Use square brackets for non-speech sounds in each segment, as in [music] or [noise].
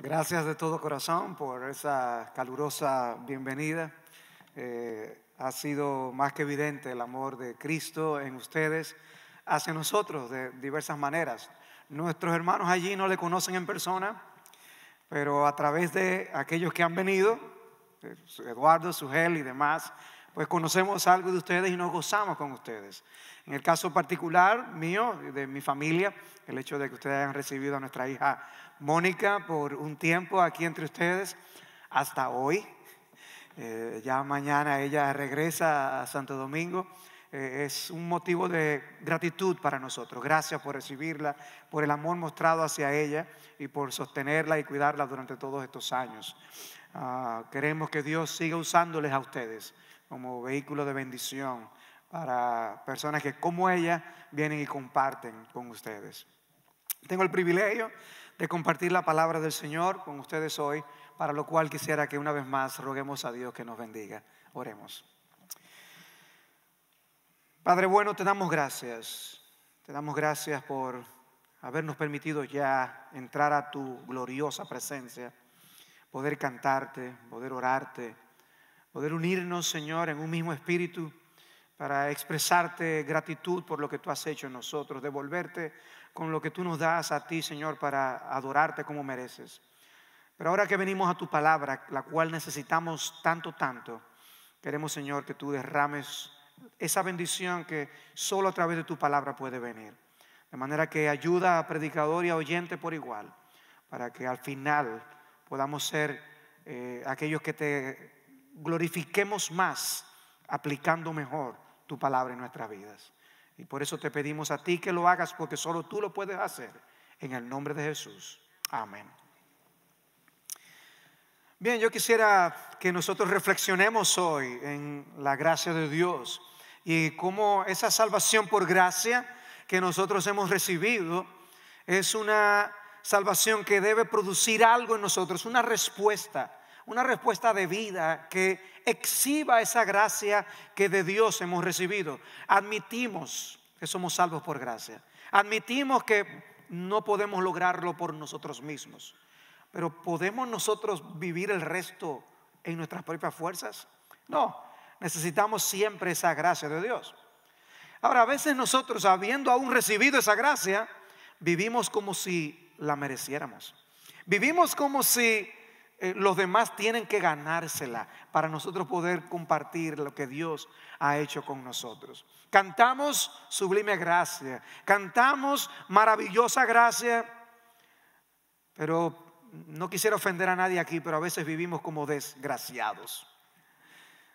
Gracias de todo corazón por esa calurosa bienvenida. Eh, ha sido más que evidente el amor de Cristo en ustedes hacia nosotros de diversas maneras. Nuestros hermanos allí no le conocen en persona, pero a través de aquellos que han venido, eh, Eduardo, Sugel y demás, pues conocemos algo de ustedes y nos gozamos con ustedes. En el caso particular mío, de mi familia, el hecho de que ustedes hayan recibido a nuestra hija Mónica por un tiempo aquí entre ustedes, hasta hoy. Eh, ya mañana ella regresa a Santo Domingo. Eh, es un motivo de gratitud para nosotros. Gracias por recibirla, por el amor mostrado hacia ella y por sostenerla y cuidarla durante todos estos años. Ah, queremos que Dios siga usándoles a ustedes como vehículo de bendición para personas que como ella vienen y comparten con ustedes. Tengo el privilegio de compartir la palabra del Señor con ustedes hoy, para lo cual quisiera que una vez más roguemos a Dios que nos bendiga. Oremos. Padre bueno, te damos gracias. Te damos gracias por habernos permitido ya entrar a tu gloriosa presencia, poder cantarte, poder orarte poder unirnos, Señor, en un mismo espíritu para expresarte gratitud por lo que tú has hecho en nosotros, devolverte con lo que tú nos das a ti, Señor, para adorarte como mereces. Pero ahora que venimos a tu palabra, la cual necesitamos tanto, tanto, queremos, Señor, que tú derrames esa bendición que solo a través de tu palabra puede venir. De manera que ayuda a predicador y a oyente por igual, para que al final podamos ser eh, aquellos que te glorifiquemos más aplicando mejor tu palabra en nuestras vidas. Y por eso te pedimos a ti que lo hagas porque solo tú lo puedes hacer. En el nombre de Jesús. Amén. Bien, yo quisiera que nosotros reflexionemos hoy en la gracia de Dios y cómo esa salvación por gracia que nosotros hemos recibido es una salvación que debe producir algo en nosotros, una respuesta una respuesta de vida que exhiba esa gracia que de Dios hemos recibido. Admitimos que somos salvos por gracia. Admitimos que no podemos lograrlo por nosotros mismos. Pero ¿podemos nosotros vivir el resto en nuestras propias fuerzas? No, necesitamos siempre esa gracia de Dios. Ahora, a veces nosotros, habiendo aún recibido esa gracia, vivimos como si la mereciéramos. Vivimos como si eh, los demás tienen que ganársela para nosotros poder compartir lo que Dios ha hecho con nosotros. Cantamos sublime gracia, cantamos maravillosa gracia, pero no quisiera ofender a nadie aquí, pero a veces vivimos como desgraciados.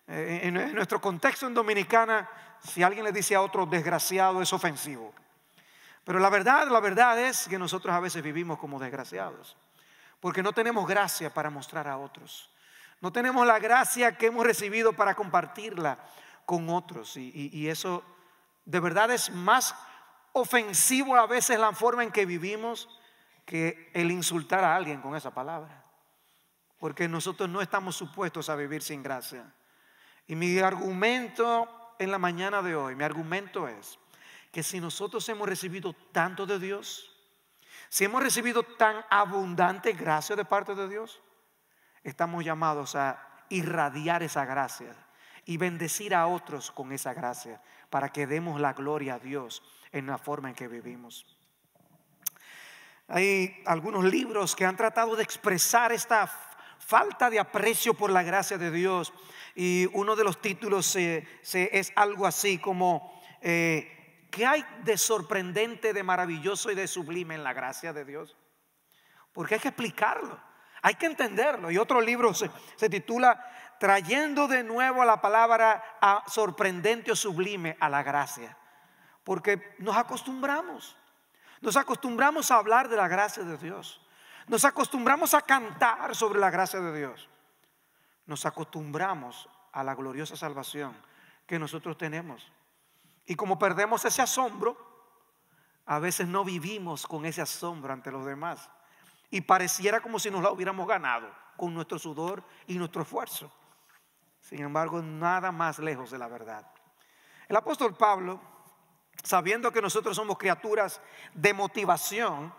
Eh, en nuestro contexto en Dominicana, si alguien le dice a otro desgraciado es ofensivo. Pero la verdad, la verdad es que nosotros a veces vivimos como desgraciados porque no tenemos gracia para mostrar a otros. No tenemos la gracia que hemos recibido para compartirla con otros. Y, eso de verdad es más ofensivo a veces la forma en que vivimos que el insultar a alguien con esa palabra. Porque nosotros no estamos supuestos a vivir sin gracia. Y mi argumento en la mañana de hoy, mi argumento es que si nosotros hemos recibido tanto de Dios, si hemos recibido tan abundante gracia de parte de Dios, estamos llamados a irradiar esa gracia y bendecir a otros con esa gracia para que demos la gloria a Dios en la forma en que vivimos. Hay algunos libros que han tratado de expresar esta falta de aprecio por la gracia de Dios y uno de los títulos es algo así como eh, ¿Qué hay de sorprendente, de maravilloso y de sublime en la gracia de Dios? Porque hay que explicarlo, hay que entenderlo. Y otro libro se, titula Trayendo de nuevo a la palabra a sorprendente o sublime a la gracia. Porque nos acostumbramos, nos acostumbramos a hablar de la gracia de Dios. Nos acostumbramos a cantar sobre la gracia de Dios. Nos acostumbramos a la gloriosa salvación que nosotros tenemos y como perdemos ese asombro, a veces no vivimos con ese asombro ante los demás. Y pareciera como si nos la hubiéramos ganado con nuestro sudor y nuestro esfuerzo. Sin embargo, nada más lejos de la verdad. El apóstol Pablo, sabiendo que nosotros somos criaturas de motivación,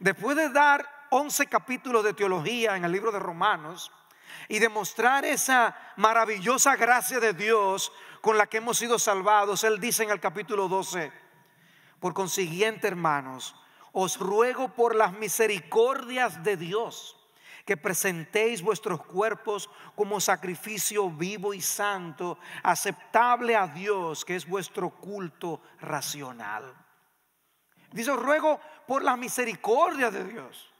después de dar 11 capítulos de teología en el libro de Romanos y demostrar esa maravillosa gracia de Dios con la que hemos sido salvados. Él dice en el capítulo 12, por consiguiente, hermanos, os ruego por las misericordias de Dios que presentéis vuestros cuerpos como sacrificio vivo y santo, aceptable a Dios, que es vuestro culto racional. Dice, os ruego por las misericordias de Dios.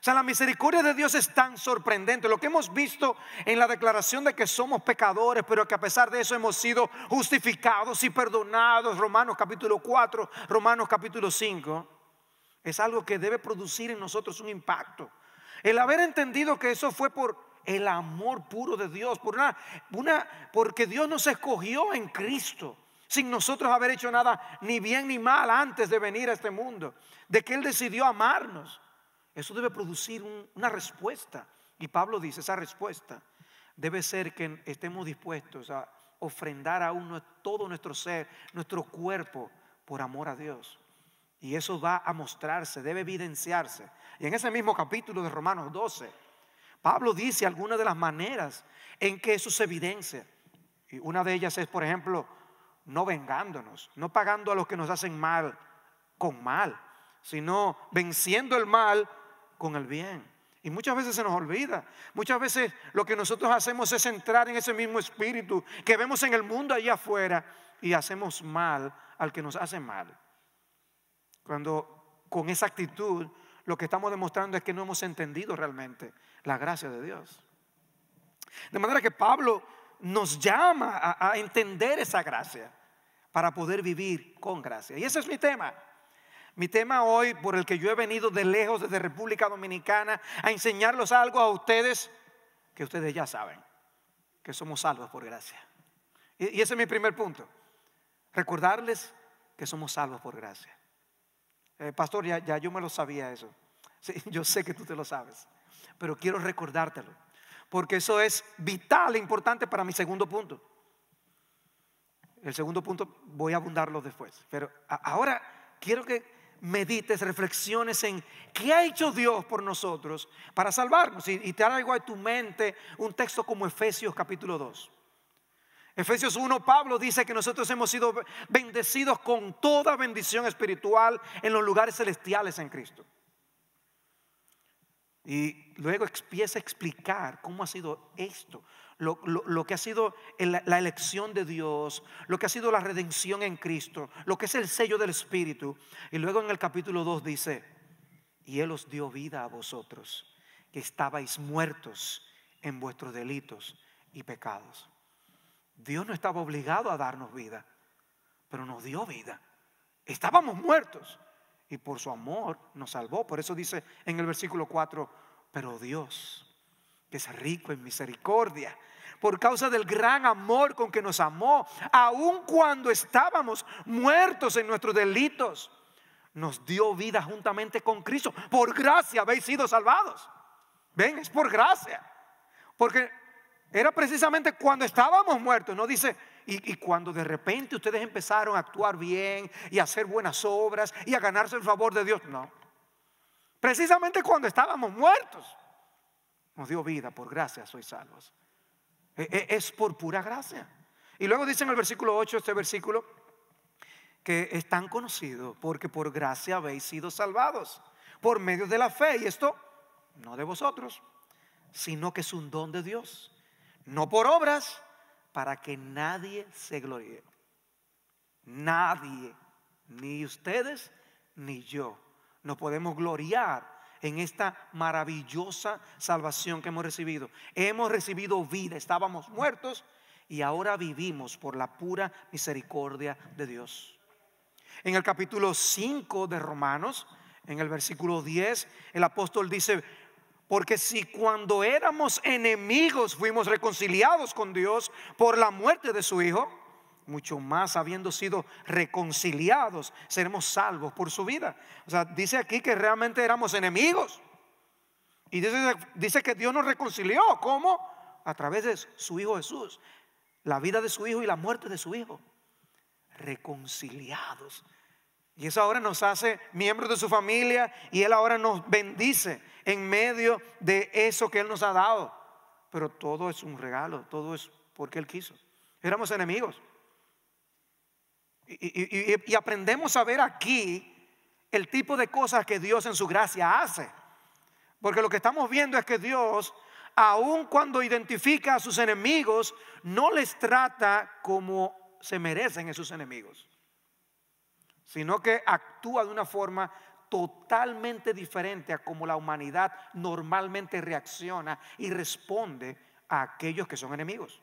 O sea, la misericordia de Dios es tan sorprendente. Lo que hemos visto en la declaración de que somos pecadores, pero que a pesar de eso hemos sido justificados y perdonados, Romanos capítulo 4, Romanos capítulo 5, es algo que debe producir en nosotros un impacto. El haber entendido que eso fue por el amor puro de Dios, por una, una porque Dios nos escogió en Cristo sin nosotros haber hecho nada ni bien ni mal antes de venir a este mundo, de que Él decidió amarnos. Eso debe producir una respuesta. Y Pablo dice, esa respuesta debe ser que estemos dispuestos a ofrendar a uno todo nuestro ser, nuestro cuerpo, por amor a Dios. Y eso va a mostrarse, debe evidenciarse. Y en ese mismo capítulo de Romanos 12, Pablo dice algunas de las maneras en que eso se evidencia. Y una de ellas es, por ejemplo, no vengándonos, no pagando a los que nos hacen mal con mal, sino venciendo el mal con el bien. Y muchas veces se nos olvida. Muchas veces lo que nosotros hacemos es entrar en ese mismo espíritu que vemos en el mundo allá afuera y hacemos mal al que nos hace mal. Cuando con esa actitud lo que estamos demostrando es que no hemos entendido realmente la gracia de Dios. De manera que Pablo nos llama a, a entender esa gracia para poder vivir con gracia. Y ese es mi tema. Mi tema hoy, por el que yo he venido de lejos desde República Dominicana, a enseñarles algo a ustedes que ustedes ya saben, que somos salvos por gracia. Y ese es mi primer punto, recordarles que somos salvos por gracia. Eh, pastor, ya, yo me lo sabía eso. [laughs] yo sé que tú te lo sabes, pero quiero recordártelo, porque eso es vital e importante para mi segundo punto. El segundo punto voy a abundarlo después, pero ahora quiero que medites, reflexiones en qué ha hecho Dios por nosotros para salvarnos. Y, te algo a tu mente un texto como Efesios capítulo 2. Efesios 1, Pablo dice que nosotros hemos sido bendecidos con toda bendición espiritual en los lugares celestiales en Cristo. Y luego empieza a explicar cómo ha sido esto lo, que ha sido la, la elección de Dios, lo que ha sido la redención en Cristo, lo que es el sello del Espíritu. Y luego en el capítulo 2 dice, y Él os dio vida a vosotros, que estabais muertos en vuestros delitos y pecados. Dios no estaba obligado a darnos vida, pero nos dio vida. Estábamos muertos y por su amor nos salvó. Por eso dice en el versículo 4, pero Dios, que es rico en misericordia, por causa del gran amor con que nos amó, aun cuando estábamos muertos en nuestros delitos, nos dio vida juntamente con Cristo. Por gracia habéis sido salvados. Ven, es por gracia. Porque era precisamente cuando estábamos muertos, no dice, y, y, cuando de repente ustedes empezaron a actuar bien y a hacer buenas obras y a ganarse el favor de Dios, no. Precisamente cuando estábamos muertos, nos dio vida, por gracia sois salvos. E, e, es por pura gracia. Y luego dice en el versículo 8, este versículo, que es tan conocido, porque por gracia habéis sido salvados, por medio de la fe. Y esto no de vosotros, sino que es un don de Dios, no por obras, para que nadie se gloríe. Nadie, ni ustedes, ni yo, no podemos gloriar en esta maravillosa salvación que hemos recibido. Hemos recibido vida, estábamos muertos y ahora vivimos por la pura misericordia de Dios. En el capítulo 5 de Romanos, en el versículo 10, el apóstol dice, porque si cuando éramos enemigos fuimos reconciliados con Dios por la muerte de su Hijo, mucho más habiendo sido reconciliados, seremos salvos por su vida. O sea, dice aquí que realmente éramos enemigos. Y dice, que Dios nos reconcilió. ¿Cómo? A través de su Hijo Jesús. La vida de su Hijo y la muerte de su Hijo. Reconciliados. Y eso ahora nos hace miembros de su familia y Él ahora nos bendice en medio de eso que Él nos ha dado. Pero todo es un regalo, todo es porque Él quiso. Éramos enemigos. Y, aprendemos a ver aquí el tipo de cosas que Dios en su gracia hace. Porque lo que estamos viendo es que Dios, aun cuando identifica a sus enemigos, no les trata como se merecen esos enemigos, sino que actúa de una forma totalmente diferente a como la humanidad normalmente reacciona y responde a aquellos que son enemigos.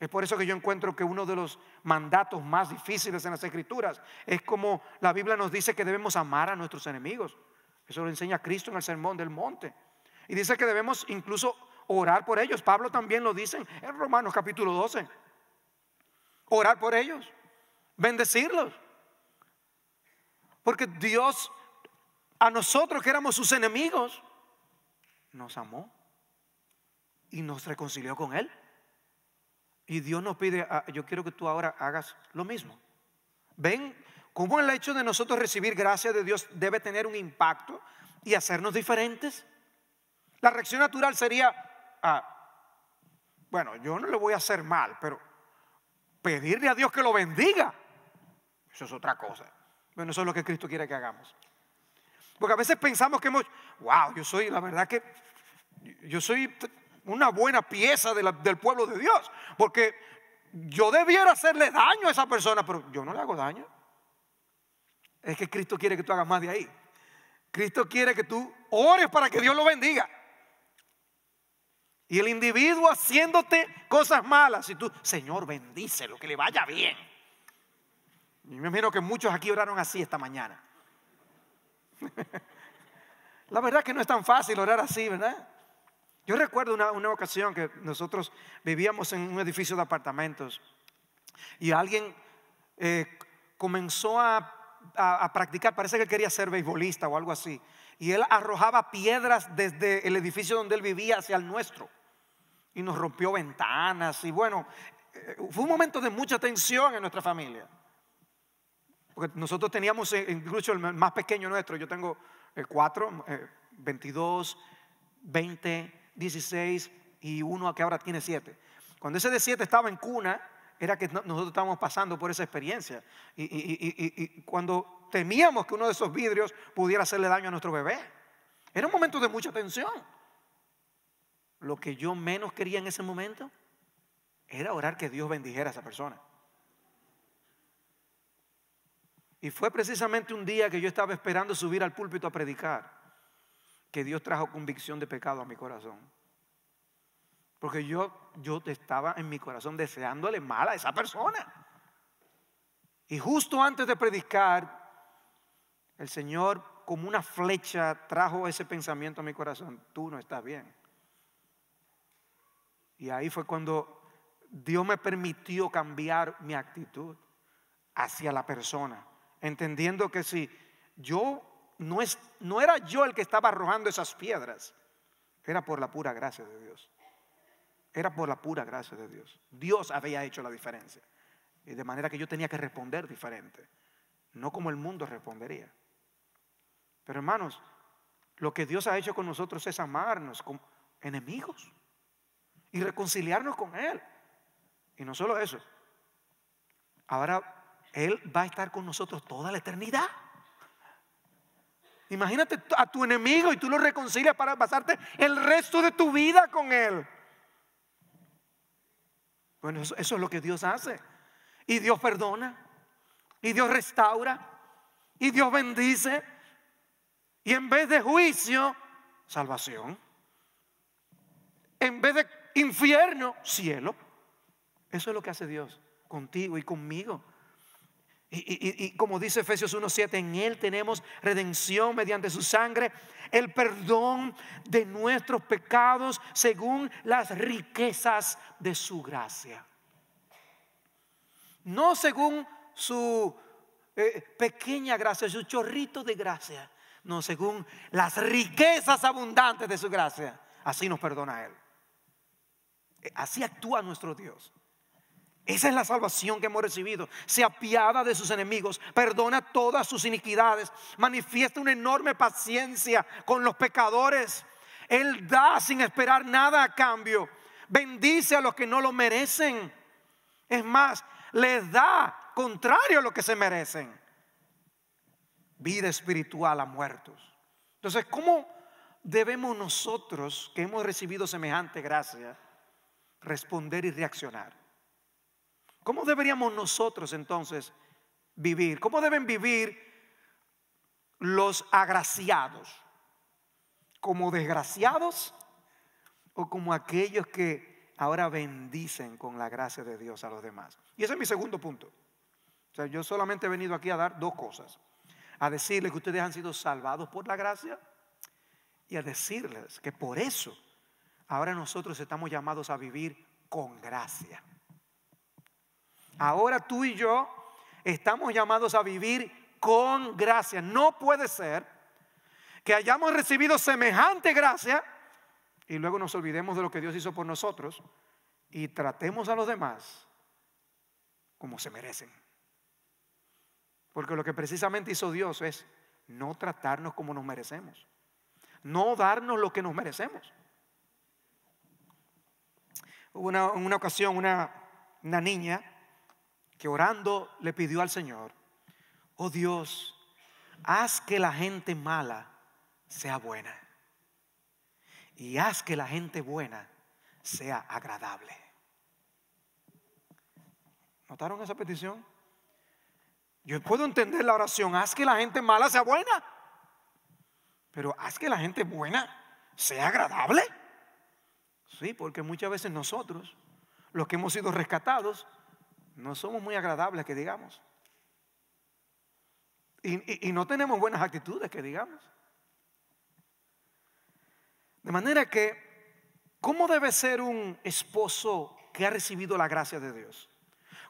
Es por eso que yo encuentro que uno de los mandatos más difíciles en las escrituras es como la Biblia nos dice que debemos amar a nuestros enemigos. Eso lo enseña Cristo en el Sermón del Monte. Y dice que debemos incluso orar por ellos. Pablo también lo dice en Romanos capítulo 12. Orar por ellos, bendecirlos. Porque Dios a nosotros que éramos sus enemigos nos amó y nos reconcilió con Él. Y Dios nos pide, ah, yo quiero que tú ahora hagas lo mismo. ¿Ven cómo el hecho de nosotros recibir gracia de Dios debe tener un impacto y hacernos diferentes? La reacción natural sería, ah, bueno, yo no le voy a hacer mal, pero pedirle a Dios que lo bendiga, eso es otra cosa. Bueno, eso es lo que Cristo quiere que hagamos. Porque a veces pensamos que hemos, wow, yo soy, la verdad que yo soy una buena pieza del pueblo de Dios. Porque yo debiera hacerle daño a esa persona, pero yo no le hago daño. Es que Cristo quiere que tú hagas más de ahí. Cristo quiere que tú ores para que Dios lo bendiga. Y el individuo haciéndote cosas malas, y tú, Señor, bendícelo, que le vaya bien. Y me imagino que muchos aquí oraron así esta mañana. [laughs] La verdad es que no es tan fácil orar así, ¿verdad? Yo recuerdo una, ocasión que nosotros vivíamos en un edificio de apartamentos y alguien eh, comenzó a, practicar, parece que quería ser beisbolista o algo así, y él arrojaba piedras desde el edificio donde él vivía hacia el nuestro, y nos rompió ventanas, y bueno, eh, fue un momento de mucha tensión en nuestra familia, porque nosotros teníamos eh, incluso el más pequeño nuestro, yo tengo cuatro, 22, 20, 16 y uno que ahora tiene 7. Cuando ese de 7 estaba en cuna, era que nosotros estábamos pasando por esa experiencia. Y, y, cuando temíamos que uno de esos vidrios pudiera hacerle daño a nuestro bebé. Era un momento de mucha tensión. Lo que yo menos quería en ese momento era orar que Dios bendijera a esa persona. Y fue precisamente un día que yo estaba esperando subir al púlpito a predicar que Dios trajo convicción de pecado a mi corazón. Porque yo, yo estaba en mi corazón deseándole mal a esa persona. Y justo antes de predicar, el Señor como una flecha trajo ese pensamiento a mi corazón. Tú no estás bien. Y ahí fue cuando Dios me permitió cambiar mi actitud hacia la persona, entendiendo que si yo no, es, no era yo el que estaba arrojando esas piedras, era por la pura gracia de Dios. Era por la pura gracia de Dios. Dios había hecho la diferencia. Y de manera que yo tenía que responder diferente, no como el mundo respondería. Pero hermanos, lo que Dios ha hecho con nosotros es amarnos como enemigos y reconciliarnos con Él. Y no solo eso, ahora Él va a estar con nosotros toda la eternidad. Imagínate a tu enemigo y tú lo reconcilias para pasarte el resto de tu vida con él. Bueno, eso, es lo que Dios hace. Y Dios perdona. Y Dios restaura. Y Dios bendice. Y en vez de juicio, salvación. En vez de infierno, cielo. Eso es lo que hace Dios contigo y conmigo. Y, como dice Efesios 1.7, en Él tenemos redención mediante su sangre, el perdón de nuestros pecados según las riquezas de su gracia. No según su eh, pequeña gracia, su chorrito de gracia. No, según las riquezas abundantes de su gracia. Así nos perdona Él. Eh, así actúa nuestro Dios. Esa es la salvación que hemos recibido. Se apiada de sus enemigos, perdona todas sus iniquidades, manifiesta una enorme paciencia con los pecadores. Él da sin esperar nada a cambio. Bendice a los que no lo merecen. Es más, les da contrario a lo que se merecen. Vida espiritual a muertos. Entonces, ¿cómo debemos nosotros que hemos recibido semejante gracia responder y reaccionar? ¿Cómo deberíamos nosotros entonces vivir? ¿Cómo deben vivir los agraciados? ¿Como desgraciados o como aquellos que ahora bendicen con la gracia de Dios a los demás? Y ese es mi segundo punto. O sea, yo solamente he venido aquí a dar dos cosas. A decirles que ustedes han sido salvados por la gracia y a decirles que por eso ahora nosotros estamos llamados a vivir con gracia. Ahora tú y yo estamos llamados a vivir con gracia. No puede ser que hayamos recibido semejante gracia y luego nos olvidemos de lo que Dios hizo por nosotros y tratemos a los demás como se merecen. Porque lo que precisamente hizo Dios es no tratarnos como nos merecemos, no darnos lo que nos merecemos. Hubo una, una ocasión una, una niña orando le pidió al Señor, oh Dios, haz que la gente mala sea buena y haz que la gente buena sea agradable. ¿Notaron esa petición? Yo puedo entender la oración, haz que la gente mala sea buena, pero haz que la gente buena sea agradable. Sí, porque muchas veces nosotros, los que hemos sido rescatados, no somos muy agradables, que digamos. Y, no tenemos buenas actitudes, que digamos. De manera que, ¿cómo debe ser un esposo que ha recibido la gracia de Dios?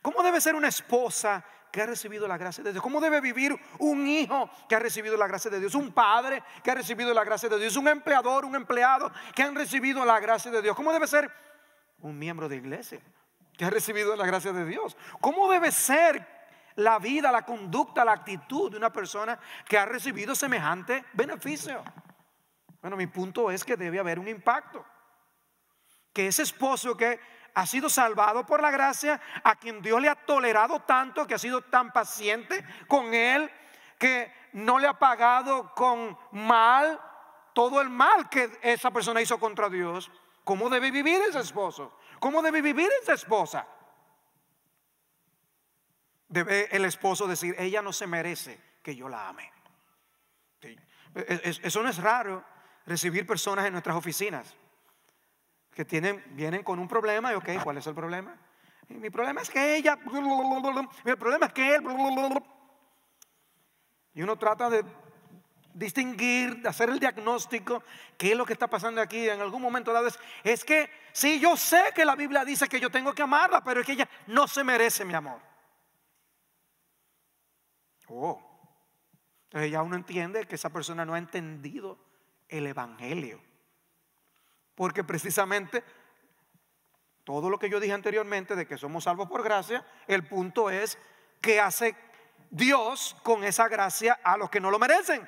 ¿Cómo debe ser una esposa que ha recibido la gracia de Dios? ¿Cómo debe vivir un hijo que ha recibido la gracia de Dios? Un padre que ha recibido la gracia de Dios. Un empleador, un empleado que han recibido la gracia de Dios. ¿Cómo debe ser un miembro de iglesia? que ha recibido la gracia de Dios. ¿Cómo debe ser la vida, la conducta, la actitud de una persona que ha recibido semejante beneficio? Bueno, mi punto es que debe haber un impacto. Que ese esposo que ha sido salvado por la gracia, a quien Dios le ha tolerado tanto, que ha sido tan paciente con él, que no le ha pagado con mal todo el mal que esa persona hizo contra Dios. ¿Cómo debe vivir ese esposo? ¿Cómo debe vivir esa esposa? Debe el esposo decir, ella no se merece que yo la ame. Eso no es raro recibir personas en nuestras oficinas que tienen, vienen con un problema y, ok, ¿cuál es el problema? mi problema es que ella, mi problema es que él. Y uno trata de distinguir, hacer el diagnóstico, qué es lo que está pasando aquí en algún momento dado es, es que sí, yo sé que la Biblia dice que yo tengo que amarla, pero es que ella no se merece mi amor. Oh, entonces ya uno entiende que esa persona no ha entendido el Evangelio, porque precisamente todo lo que yo dije anteriormente de que somos salvos por gracia, el punto es que hace Dios con esa gracia a los que no lo merecen.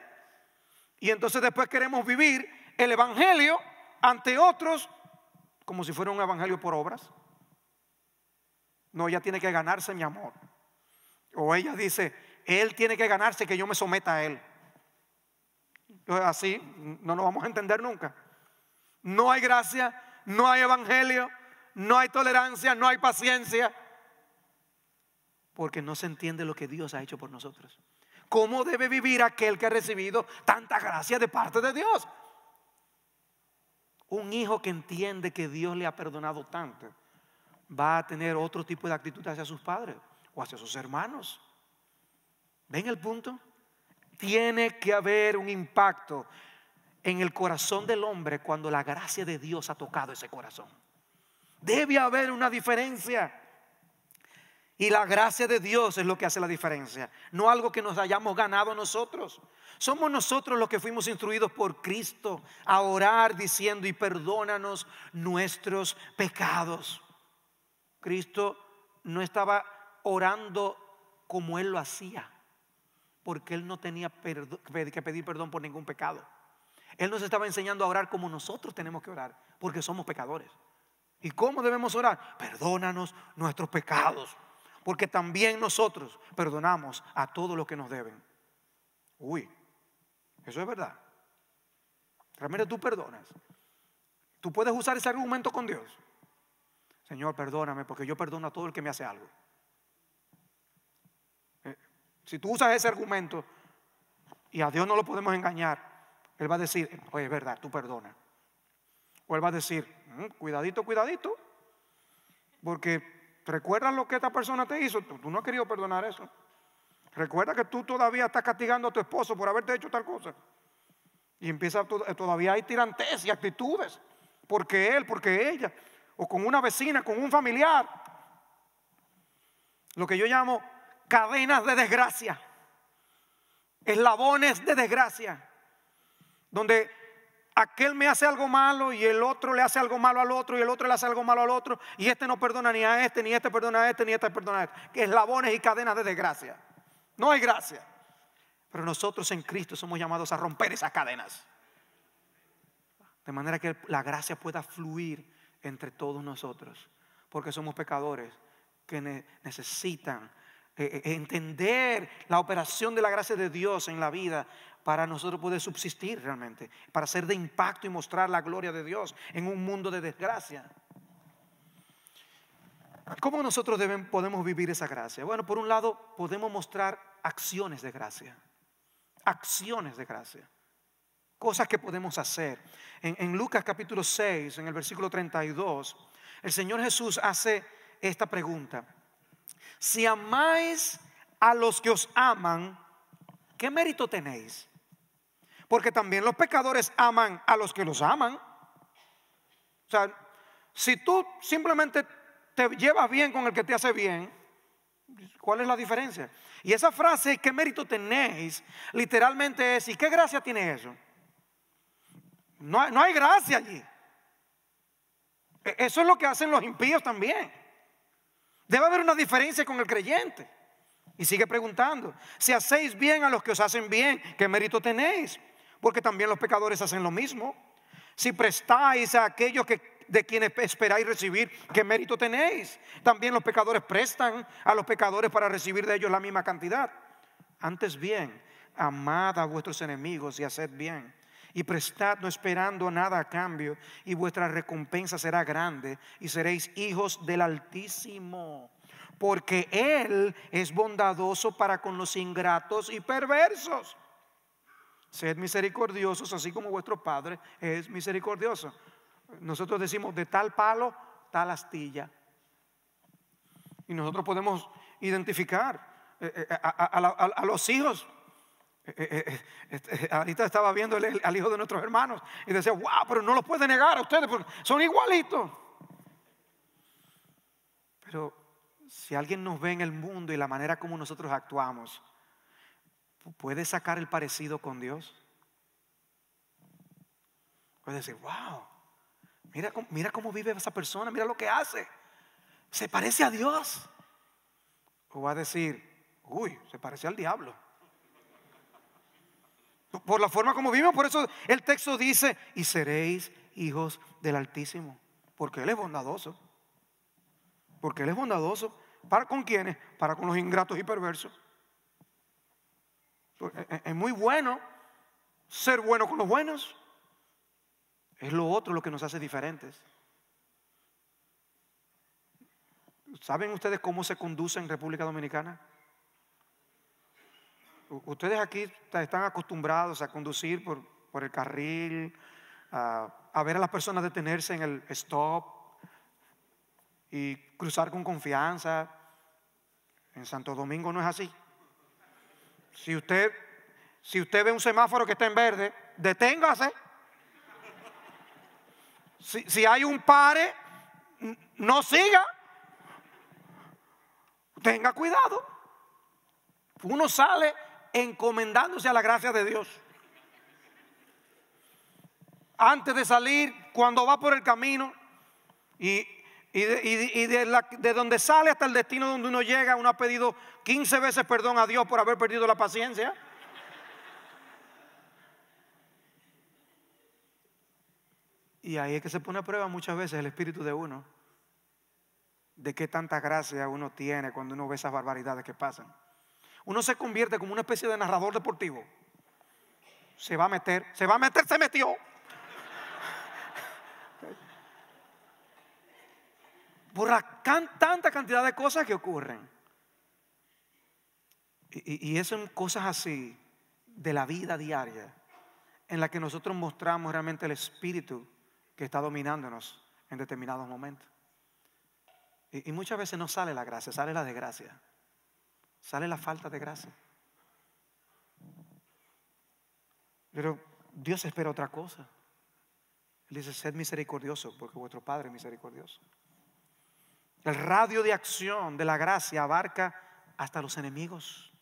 Y entonces después queremos vivir el Evangelio ante otros como si fuera un Evangelio por obras. No, ella tiene que ganarse mi amor. O ella dice, él tiene que ganarse que yo me someta a él. Así no nos vamos a entender nunca. No hay gracia, no hay evangelio, no hay tolerancia, no hay paciencia. Porque no se entiende lo que Dios ha hecho por nosotros. ¿Cómo debe vivir aquel que ha recibido tanta gracia de parte de Dios? Un hijo que entiende que Dios le ha perdonado tanto va a tener otro tipo de actitud hacia sus padres o hacia sus hermanos. ¿Ven el punto? Tiene que haber un impacto en el corazón del hombre cuando la gracia de Dios ha tocado ese corazón. Debe haber una diferencia. Y la gracia de Dios es lo que hace la diferencia, no algo que nos hayamos ganado nosotros. Somos nosotros los que fuimos instruidos por Cristo a orar diciendo y perdónanos nuestros pecados. Cristo no estaba orando como Él lo hacía, porque Él no tenía que pedir perdón por ningún pecado. Él nos estaba enseñando a orar como nosotros tenemos que orar, porque somos pecadores. ¿Y cómo debemos orar? Perdónanos nuestros pecados porque también nosotros perdonamos a todos los que nos deben. Uy, eso es verdad. Realmente tú perdonas. Tú puedes usar ese argumento con Dios. Señor, perdóname porque yo perdono a todo el que me hace algo. Eh, si tú usas ese argumento y a Dios no lo podemos engañar, Él va a decir, oye, es verdad, tú perdonas. O Él va a decir, mm, cuidadito, cuidadito, porque ¿Recuerdas lo que esta persona te hizo? Tú, no has querido perdonar eso. Recuerda que tú todavía estás castigando a tu esposo por haberte hecho tal cosa. Y empieza eh, todavía hay tirantes y actitudes. Porque él, porque ella. O con una vecina, con un familiar. Lo que yo llamo cadenas de desgracia. Eslabones de desgracia. Donde aquel me hace algo malo y el otro le hace algo malo al otro y el otro le hace algo malo al otro y este no perdona ni a este, ni este perdona a este, ni este perdona a este. Que eslabones y cadenas de desgracia. No hay gracia. Pero nosotros en Cristo somos llamados a romper esas cadenas. De manera que la gracia pueda fluir entre todos nosotros. Porque somos pecadores que necesitan eh, eh, entender la operación de la gracia de Dios en la vida para nosotros poder subsistir realmente, para ser de impacto y mostrar la gloria de Dios en un mundo de desgracia. ¿Cómo nosotros podemos vivir esa gracia? Bueno, por un lado, podemos mostrar acciones de gracia, acciones de gracia, cosas que podemos hacer. En, en Lucas capítulo 6, en el versículo 32, el Señor Jesús hace esta pregunta. Si amáis a los que os aman, ¿qué mérito tenéis? Porque también los pecadores aman a los que los aman. O sea, si tú simplemente te llevas bien con el que te hace bien, ¿cuál es la diferencia? Y esa frase, ¿qué mérito tenéis? Literalmente es, ¿y qué gracia tiene eso? No, hay, no hay gracia allí. E, eso es lo que hacen los impíos también. Debe haber una diferencia con el creyente. Y sigue preguntando, si hacéis bien a los que os hacen bien, ¿qué mérito tenéis? porque también los pecadores hacen lo mismo. Si prestáis a aquellos que, de quienes esperáis recibir, ¿qué mérito tenéis? También los pecadores prestan a los pecadores para recibir de ellos la misma cantidad. Antes bien, amad a vuestros enemigos y haced bien. Y prestad no esperando nada a cambio, y vuestra recompensa será grande, y seréis hijos del Altísimo, porque Él es bondadoso para con los ingratos y perversos Sed misericordiosos, así como vuestro Padre es misericordioso. Nosotros decimos de tal palo, tal astilla. Y nosotros podemos identificar eh, eh, a, los hijos. Eh, este, ahorita estaba viendo al hijo de nuestros hermanos y decía, wow, pero no lo puede negar a ustedes porque son igualitos. Pero si alguien nos ve en el mundo y la manera como nosotros actuamos, ¿Puede sacar el parecido con Dios? Puede decir, wow, mira, cómo vive esa persona, mira lo que hace. Se parece a Dios. O va a decir, uy, se parece al diablo. Por la forma como vivimos, por eso el texto dice, y seréis hijos del Altísimo, porque Él es bondadoso. Porque Él es bondadoso. ¿Para con quiénes? Para con los ingratos y perversos. Pues, e, e, es muy bueno ser bueno con los buenos. Es lo otro lo que nos hace diferentes. ¿Saben ustedes cómo se conduce en República Dominicana? Ustedes aquí están acostumbrados a conducir por, el carril, a, a, ver a las personas detenerse en el stop y cruzar con confianza. En Santo Domingo no es así. Si usted, si usted ve un semáforo que está en verde, deténgase. Si, si hay un pare, no siga. Tenga cuidado. Uno sale encomendándose a la gracia de Dios. Antes de salir, cuando va por el camino, y y, de, donde sale hasta el destino donde uno llega, uno ha pedido 15 veces perdón a Dios por haber perdido la paciencia. Y ahí es que se pone a prueba muchas veces el espíritu de uno. De qué tanta gracia uno tiene cuando uno ve esas barbaridades que pasan. Uno se convierte como una especie de narrador deportivo. Se va a meter, se va a meter, se metió. por la tanta cantidad de cosas que ocurren. Y, y, son cosas así de la vida diaria en la que nosotros mostramos realmente el espíritu que está dominándonos en determinados momentos. Y, y muchas veces no sale la gracia, sale la desgracia, sale la falta de gracia. Pero Dios espera otra cosa. Él dice, sed misericordioso porque vuestro Padre es misericordioso. El radio de acción de la gracia abarca hasta los enemigos.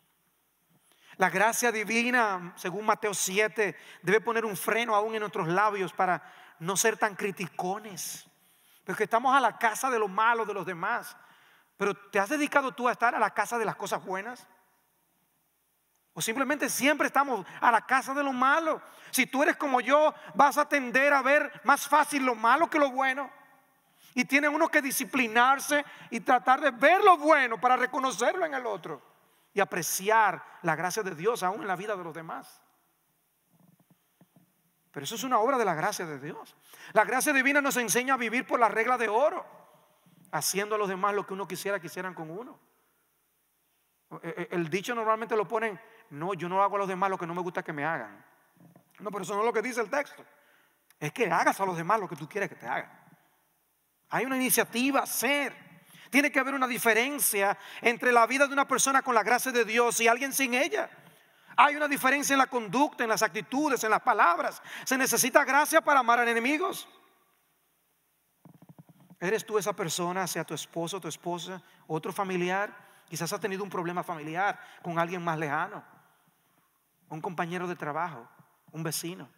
La gracia divina, según Mateo 7, debe poner un freno aún en nuestros labios para no ser tan criticones. Porque estamos a la casa de lo malo de los demás. Pero ¿te has dedicado tú a estar a la casa de las cosas buenas? O simplemente siempre estamos a la casa de lo malo. Si tú eres como yo, vas a tender a ver más fácil lo malo que lo bueno. Y tiene uno que disciplinarse y tratar de ver lo bueno para reconocerlo en el otro y apreciar la gracia de Dios aún en la vida de los demás. Pero eso es una obra de la gracia de Dios. La gracia divina nos enseña a vivir por la regla de oro, haciendo a los demás lo que uno quisiera que hicieran con uno. E, e, el dicho normalmente lo ponen, no, yo no hago a los demás lo que no me gusta que me hagan. No, pero eso no es lo que dice el texto. Es que hagas a los demás lo que tú quieres que te hagan. Hay una iniciativa a hacer. Tiene que haber una diferencia entre la vida de una persona con la gracia de Dios y alguien sin ella. Hay una diferencia en la conducta, en las actitudes, en las palabras. Se necesita gracia para amar a enemigos. ¿Eres tú esa persona, sea tu esposo, tu esposa, otro familiar? Quizás has tenido un problema familiar con alguien más lejano, un compañero de trabajo, un vecino,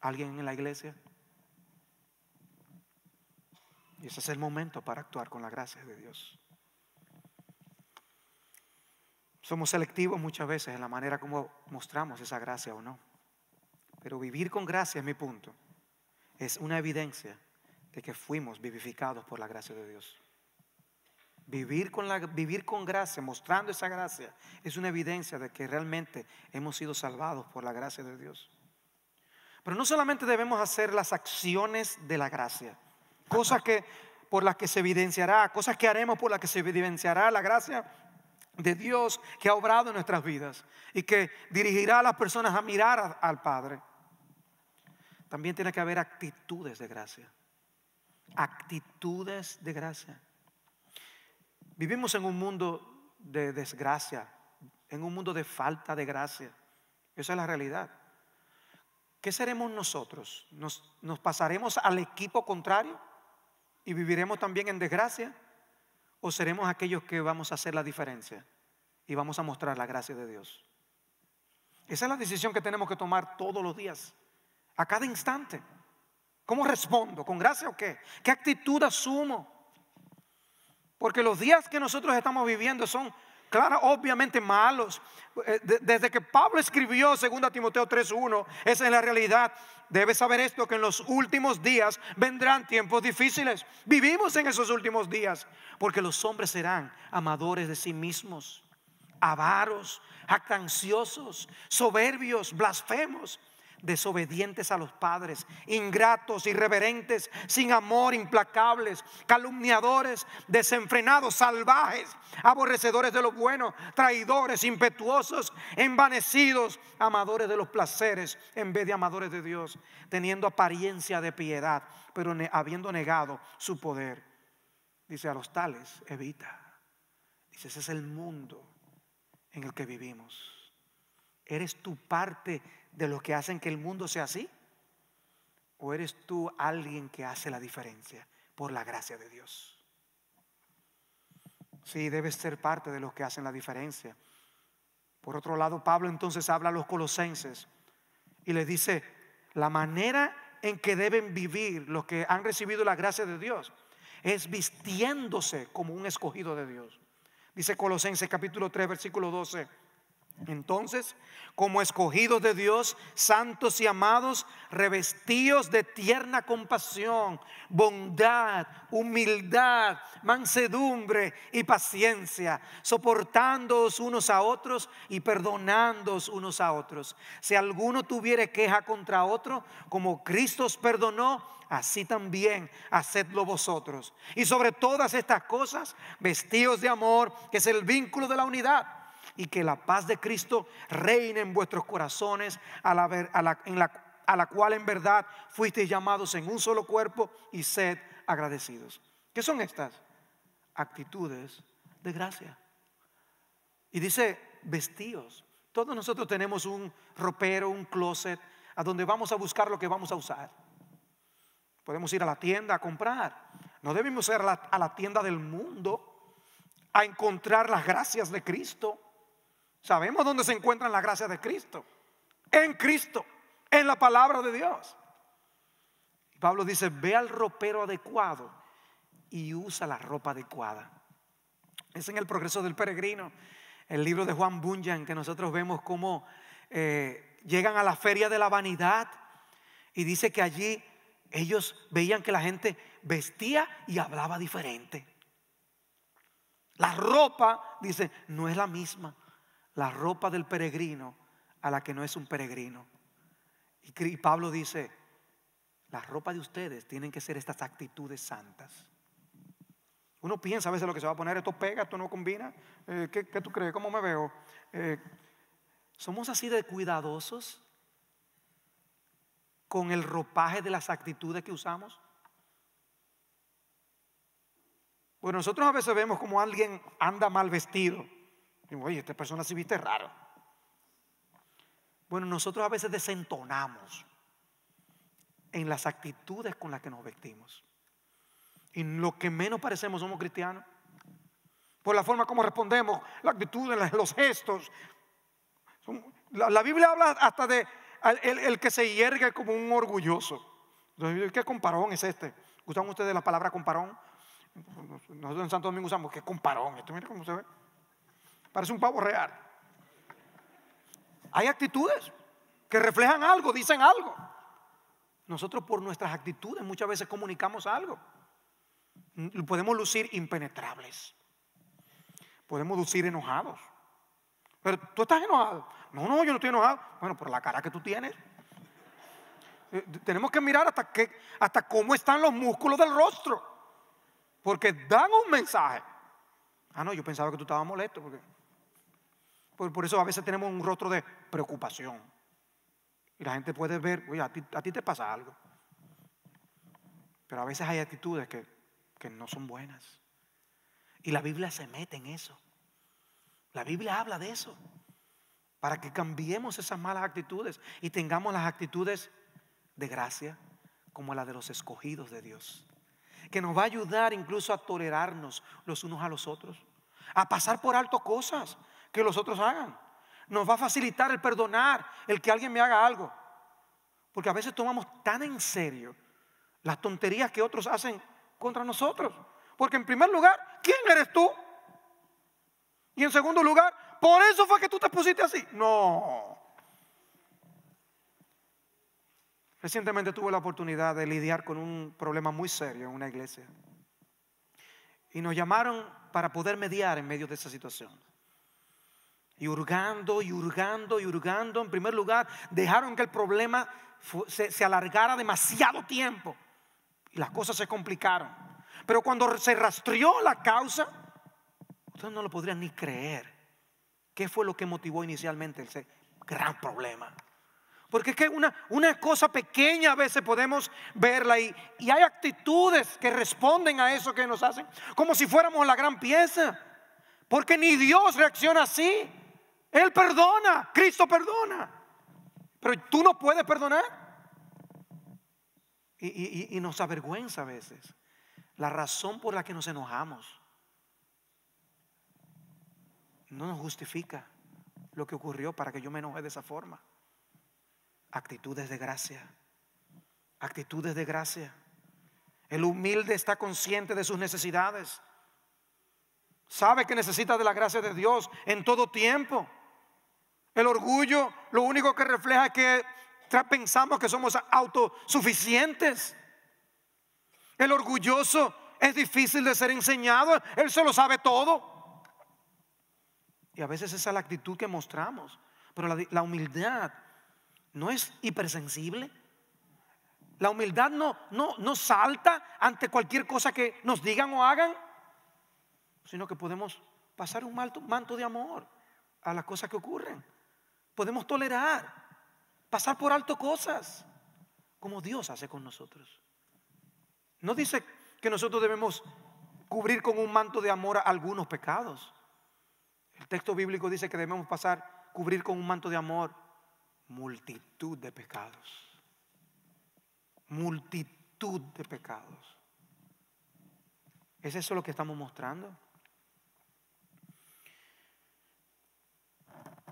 alguien en la iglesia. Y ese es el momento para actuar con la gracia de Dios. Somos selectivos muchas veces en la manera como mostramos esa gracia o no. Pero vivir con gracia es mi punto. Es una evidencia de que fuimos vivificados por la gracia de Dios. Vivir con, la, vivir con gracia, mostrando esa gracia, es una evidencia de que realmente hemos sido salvados por la gracia de Dios. Pero no solamente debemos hacer las acciones de la gracia, cosas que, por las que se evidenciará, cosas que haremos por las que se evidenciará la gracia de Dios que ha obrado en nuestras vidas y que dirigirá a las personas a mirar al Padre. También tiene que haber actitudes de gracia. Actitudes de gracia. Vivimos en un mundo de desgracia, en un mundo de falta de gracia. Esa es la realidad. ¿Qué seremos nosotros? nos pasaremos al equipo contrario? y viviremos también en desgracia o seremos aquellos que vamos a hacer la diferencia y vamos a mostrar la gracia de Dios. Esa es la decisión que tenemos que tomar todos los días, a cada instante. ¿Cómo respondo? ¿Con gracia o qué? ¿Qué actitud asumo? Porque los días que nosotros estamos viviendo son claro, obviamente malos. Eh, desde que Pablo escribió 2 Timoteo 3.1, esa es la realidad. Debes saber esto, que en los últimos días vendrán tiempos difíciles. Vivimos en esos últimos días, porque los hombres serán amadores de sí mismos, avaros, jactanciosos, soberbios, blasfemos desobedientes a los padres, ingratos, irreverentes, sin amor, implacables, calumniadores, desenfrenados, salvajes, aborrecedores de lo bueno, traidores, impetuosos, envanecidos, amadores de los placeres en vez de amadores de Dios, teniendo apariencia de piedad, pero habiendo negado su poder. Dice, a los tales evita. Dice, ese es el mundo en el que vivimos. Eres tu parte de los que hacen que el mundo sea así? ¿O eres tú alguien que hace la diferencia por la gracia de Dios? Sí, debes ser parte de los que hacen la diferencia. Por otro lado, Pablo entonces habla a los colosenses y les dice la manera en que deben vivir los que han recibido la gracia de Dios es vistiéndose como un escogido de Dios. Dice Colosenses capítulo 3 versículo 12 entonces, como escogidos de Dios, santos y amados, revestidos de tierna compasión, bondad, humildad, mansedumbre y paciencia, soportándoos unos a otros y perdonándoos unos a otros. Si alguno tuviere queja contra otro, como Cristo os perdonó, así también hacedlo vosotros. Y sobre todas estas cosas, vestidos de amor, que es el vínculo de la unidad y que la paz de Cristo reine en vuestros corazones, a la, a la cual en verdad fuisteis llamados en un solo cuerpo y sed agradecidos. ¿Qué son estas? Actitudes de gracia. Y dice, vestidos. Todos nosotros tenemos un ropero, un closet, a donde vamos a buscar lo que vamos a usar. Podemos ir a la tienda a comprar. No debemos ir a la, a la tienda del mundo a encontrar las gracias de Cristo. Sabemos dónde se encuentran las gracias de Cristo. En Cristo, en la palabra de Dios. Pablo dice, ve al ropero adecuado y usa la ropa adecuada. Es en el progreso del peregrino, el libro de Juan Bunyan, que nosotros vemos cómo eh, llegan a la feria de la vanidad y dice que allí ellos veían que la gente vestía y hablaba diferente. La ropa, dice, no es la misma la ropa del peregrino a la que no es un peregrino. Y Pablo dice, la ropa de ustedes tienen que ser estas actitudes santas. Uno piensa a veces lo que se va a poner, esto pega, esto no combina. Eh, ¿qué, tú crees? ¿Cómo me veo? Eh, ¿Somos así de cuidadosos con el ropaje de las actitudes que usamos? Bueno, nosotros a veces vemos como alguien anda mal vestido oye, esta persona se viste raro. Bueno, nosotros a veces desentonamos en las actitudes con las que nos vestimos. En lo que menos parecemos somos cristianos. Por la forma como respondemos, la actitud, los gestos. La, Biblia habla hasta de el, que se hiergue como un orgulloso. ¿Qué comparón es este? ¿Usan ustedes la palabra comparón? Nosotros en Santo Domingo usamos que comparón. Esto mira cómo se ve. Parece un pavo real. Hay actitudes que reflejan algo, dicen algo. Nosotros por nuestras actitudes muchas veces comunicamos algo. Podemos lucir impenetrables. Podemos lucir enojados. Pero tú estás enojado. No, no, yo no estoy enojado. Bueno, por la cara que tú tienes. Eh, tenemos que mirar hasta, qué, hasta cómo están los músculos del rostro. Porque dan un mensaje. Ah, no, yo pensaba que tú estabas molesto. Porque... Por, eso a veces tenemos un rostro de preocupación. Y la gente puede ver, oye, a ti, a ti te pasa algo. Pero a veces hay actitudes que, que no son buenas. Y la Biblia se mete en eso. La Biblia habla de eso. Para que cambiemos esas malas actitudes y tengamos las actitudes de gracia, como la de los escogidos de Dios. Que nos va a ayudar incluso a tolerarnos los unos a los otros, a pasar por alto cosas, que los otros hagan. Nos va a facilitar el perdonar, el que alguien me haga algo. Porque a veces tomamos tan en serio las tonterías que otros hacen contra nosotros. Porque en primer lugar, ¿quién eres tú? Y en segundo lugar, por eso fue que tú te pusiste así. No. Recientemente tuve la oportunidad de lidiar con un problema muy serio en una iglesia. Y nos llamaron para poder mediar en medio de esa situación. Y hurgando, y hurgando, y hurgando. En primer lugar, dejaron que el problema se, alargara demasiado tiempo. Y las cosas se complicaron. Pero cuando se rastreó la causa, ustedes no lo podrían ni creer. ¿Qué fue lo que motivó inicialmente ese gran problema? Porque es que una, una cosa pequeña a veces podemos verla y hay actitudes que responden a eso que nos hacen, como si fuéramos la gran pieza. Porque ni Dios reacciona así. Él perdona, Cristo perdona. Pero tú no puedes perdonar. Y, y, nos avergüenza a veces la razón por la que nos enojamos. No nos justifica lo que ocurrió para que yo me enoje de esa forma. Actitudes de gracia. Actitudes de gracia. El humilde está consciente de sus necesidades. Sabe que necesita de la gracia de Dios en todo tiempo. El orgullo lo único que refleja es que pensamos que somos autosuficientes. El orgulloso es difícil de ser enseñado, él se lo sabe todo. Y a veces esa es la actitud que mostramos. Pero la, humildad no es hipersensible. La humildad no, no, salta ante cualquier cosa que nos digan o hagan, sino que podemos pasar un manto de amor a las cosas que ocurren. Podemos tolerar, pasar por alto cosas, como Dios hace con nosotros. No dice que nosotros debemos cubrir con un manto de amor algunos pecados. El texto bíblico dice que debemos pasar, cubrir con un manto de amor multitud de pecados. Multitud de pecados. ¿Es eso lo que estamos mostrando?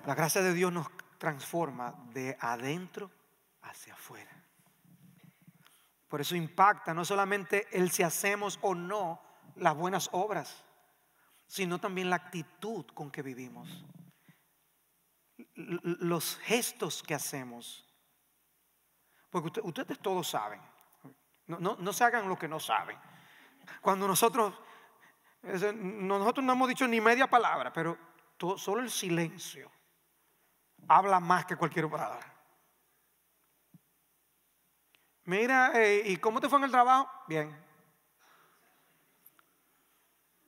La gracia de Dios nos transforma de adentro hacia afuera. Por eso impacta no solamente el si hacemos o no las buenas obras, sino también la actitud con que vivimos, los gestos que hacemos. Porque ustedes todos saben, no, no, se hagan lo que no saben. Cuando nosotros, nosotros no hemos dicho ni media palabra, pero solo el silencio habla más que cualquier operador. Mira, eh, ¿y cómo te fue en el trabajo? Bien.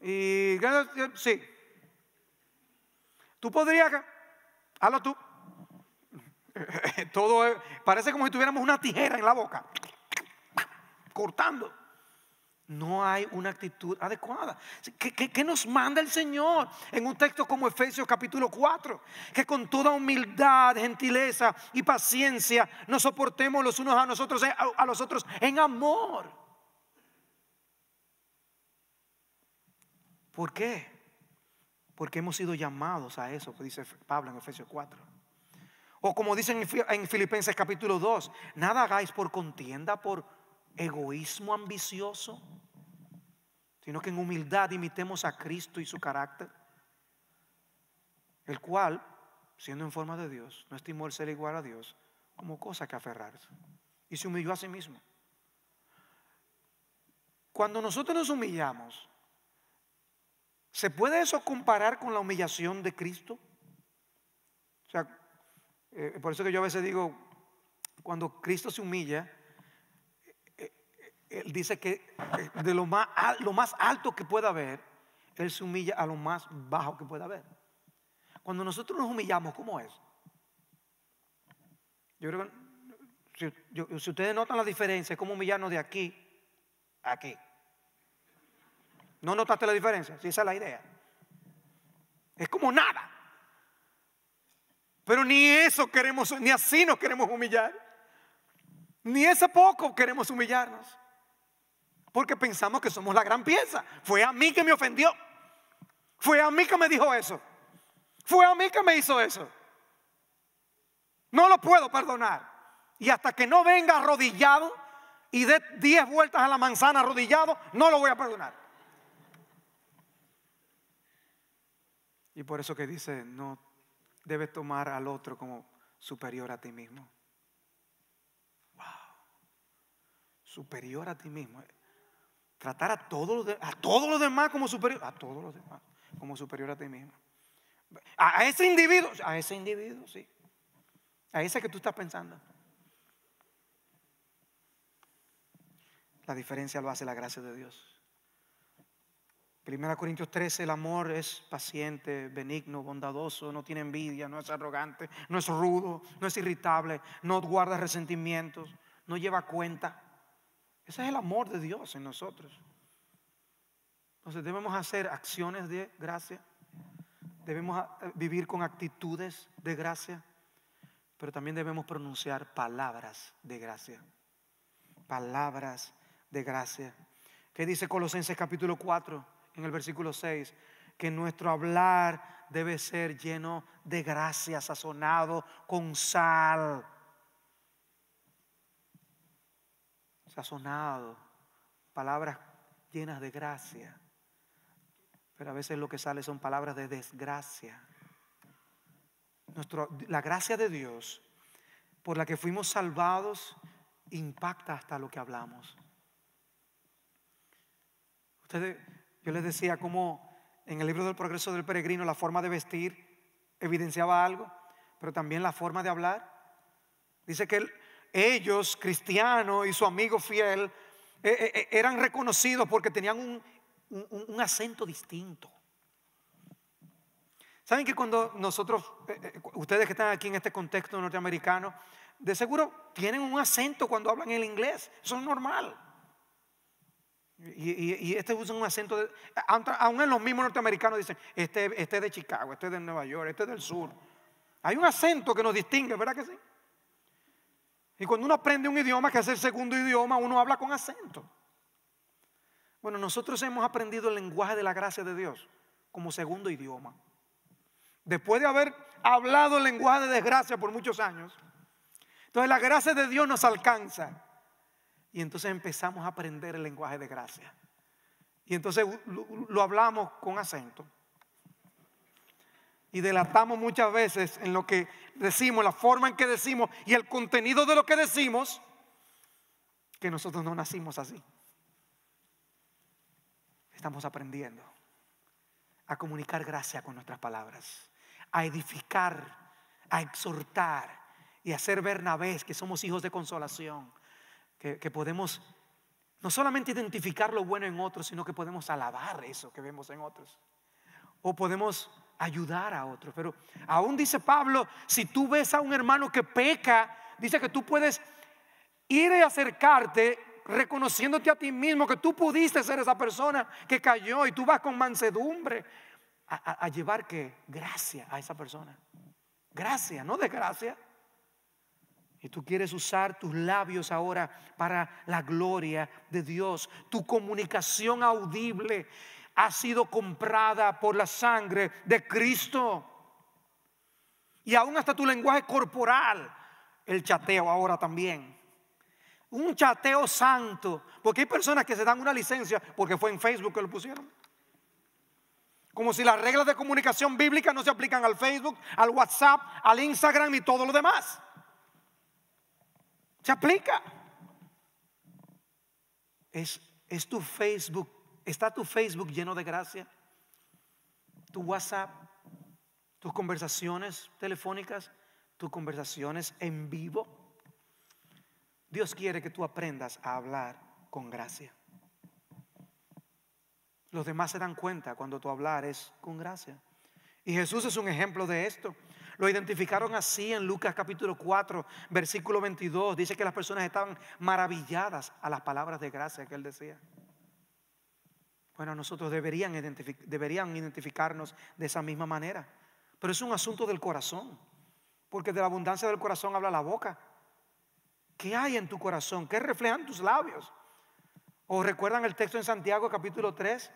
Y sí. Tú podrías, hazlo tú. [laughs] Todo parece como si tuviéramos una tijera en la boca, cortando no hay una actitud adecuada. ¿Qué, nos manda el Señor en un texto como Efesios capítulo 4? Que con toda humildad, gentileza y paciencia nos soportemos los unos a, nosotros, eh, los otros en amor. ¿Por qué? Porque hemos sido llamados a eso, dice Pablo en Efesios 4. O como dicen en Filipenses capítulo 2, nada hagáis por contienda, por egoísmo ambicioso sino que en humildad imitemos a Cristo y su carácter, el cual, siendo en forma de Dios, no estimó el ser igual a Dios como cosa que aferrarse y se humilló a sí mismo. Cuando nosotros nos humillamos, ¿se puede eso comparar con la humillación de Cristo? O sea, eh, por eso que yo a veces digo, cuando Cristo se humilla, él dice que eh, de lo más, lo más alto que pueda haber, Él se humilla a lo más bajo que pueda haber. Cuando nosotros nos humillamos, ¿cómo es? Yo creo que si, ustedes notan la diferencia, es como humillarnos de aquí a aquí. ¿No notaste la diferencia? Si esa es la idea. Es como nada. Pero ni eso queremos, ni así nos queremos humillar. Ni ese poco queremos humillarnos. Porque pensamos que somos la gran pieza. Fue a mí que me ofendió. Fue a mí que me dijo eso. Fue a mí que me hizo eso. No lo puedo perdonar. Y hasta que no venga arrodillado y dé diez vueltas a la manzana arrodillado, no lo voy a perdonar. Y por eso que dice, no debes tomar al otro como superior a ti mismo. Wow. Superior a ti mismo tratar a todos los, a todos los demás como superior, a todos los demás como superior a ti mismo. A, ese individuo, a ese individuo, sí. A ese que tú estás pensando. La diferencia lo hace la gracia de Dios. Primera Corintios 13, el amor es paciente, benigno, bondadoso, no tiene envidia, no es arrogante, no es rudo, no es irritable, no guarda resentimientos, no lleva cuenta. Ese es el amor de Dios en nosotros. Entonces debemos hacer acciones de gracia, debemos ah, eh, vivir con actitudes de gracia, pero también debemos pronunciar palabras de gracia. Palabras de gracia. ¿Qué dice Colosenses capítulo 4 en el versículo 6? Que nuestro hablar debe ser lleno de gracia, sazonado con sal sazonado, palabras llenas de gracia. Pero a veces lo que sale son palabras de desgracia. Nuestro, la gracia de Dios por la que fuimos salvados impacta hasta lo que hablamos. Ustedes, yo les decía cómo en el libro del progreso del peregrino la forma de vestir evidenciaba algo, pero también la forma de hablar. Dice que él, ellos, Cristiano y su amigo fiel, eh, eh, eh, eran reconocidos porque tenían un, acento distinto. ¿Saben que cuando nosotros, ustedes que están aquí en este contexto norteamericano, de seguro tienen un acento cuando hablan el inglés? Eso es normal. Y, este usa un acento, de, aún en los mismos norteamericanos dicen, este, este es de Chicago, este es de Nueva York, este es del sur. Hay un acento que nos distingue, ¿verdad que sí? Y cuando uno aprende un idioma, que es el segundo idioma, uno habla con acento. Bueno, nosotros hemos aprendido el lenguaje de la gracia de Dios como segundo idioma. Después de haber hablado el lenguaje de desgracia por muchos años, entonces la gracia de Dios nos alcanza. Y entonces empezamos a aprender el lenguaje de gracia. Y entonces lo, lo hablamos con acento. Y delatamos muchas veces en lo que decimos, la forma en que decimos y el contenido de lo que decimos, que nosotros no nacimos así. Estamos aprendiendo a comunicar gracia con nuestras palabras, a edificar, a exhortar y a hacer ver vez que somos hijos de consolación, que, que podemos no solamente identificar lo bueno en otros, sino que podemos alabar eso que vemos en otros. O podemos ayudar a otros. Pero aún dice Pablo, si tú ves a un hermano que peca, dice que tú puedes ir y acercarte reconociéndote a ti mismo que tú pudiste ser esa persona que cayó y tú vas con mansedumbre a, llevar que gracia a esa persona. Gracia, no desgracia. Y tú quieres usar tus labios ahora para la gloria de Dios, tu comunicación audible ha sido comprada por la sangre de Cristo. Y aún hasta tu lenguaje corporal, el chateo ahora también. Un chateo santo, porque hay personas que se dan una licencia porque fue en Facebook que lo pusieron. Como si las reglas de comunicación bíblica no se aplican al Facebook, al WhatsApp, al Instagram y todo lo demás. Se aplica. Es, es tu Facebook ¿Está tu Facebook lleno de gracia? ¿Tu WhatsApp? ¿Tus conversaciones telefónicas? ¿Tus conversaciones en vivo? Dios quiere que tú aprendas a hablar con gracia. Los demás se dan cuenta cuando tú hablar es con gracia. Y Jesús es un ejemplo de esto. Lo identificaron así en Lucas capítulo 4, versículo 22. Dice que las personas estaban maravilladas a las palabras de gracia que él decía. Bueno, nosotros deberían, deberían identificarnos de esa misma manera. Pero es un asunto del corazón, porque de la abundancia del corazón habla la boca. ¿Qué hay en tu corazón? ¿Qué reflejan tus labios? ¿O recuerdan el texto en Santiago capítulo 3?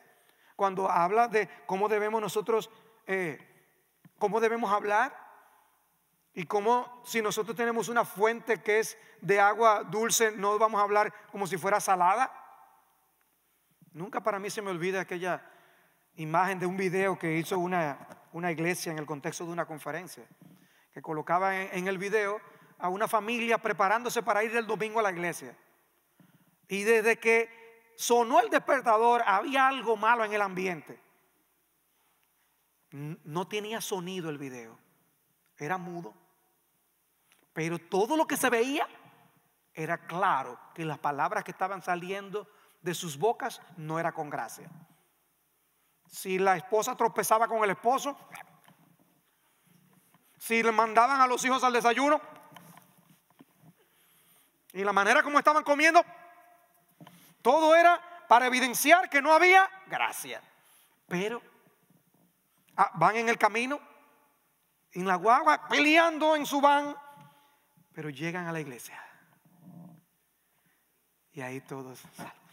Cuando habla de cómo debemos nosotros, eh, cómo debemos hablar y cómo si nosotros tenemos una fuente que es de agua dulce, no vamos a hablar como si fuera salada. Nunca para mí se me olvida aquella imagen de un video que hizo una, iglesia en el contexto de una conferencia, que colocaba en, en el video a una familia preparándose para ir el domingo a la iglesia. Y desde que sonó el despertador había algo malo en el ambiente. No tenía sonido el video, era mudo. Pero todo lo que se veía era claro que las palabras que estaban saliendo de sus bocas no era con gracia. Si la esposa tropezaba con el esposo, si le mandaban a los hijos al desayuno, y la manera como estaban comiendo, todo era para evidenciar que no había gracia. Pero ah, van en el camino, en la guagua, peleando en su van, pero llegan a la iglesia. Y ahí todos salen.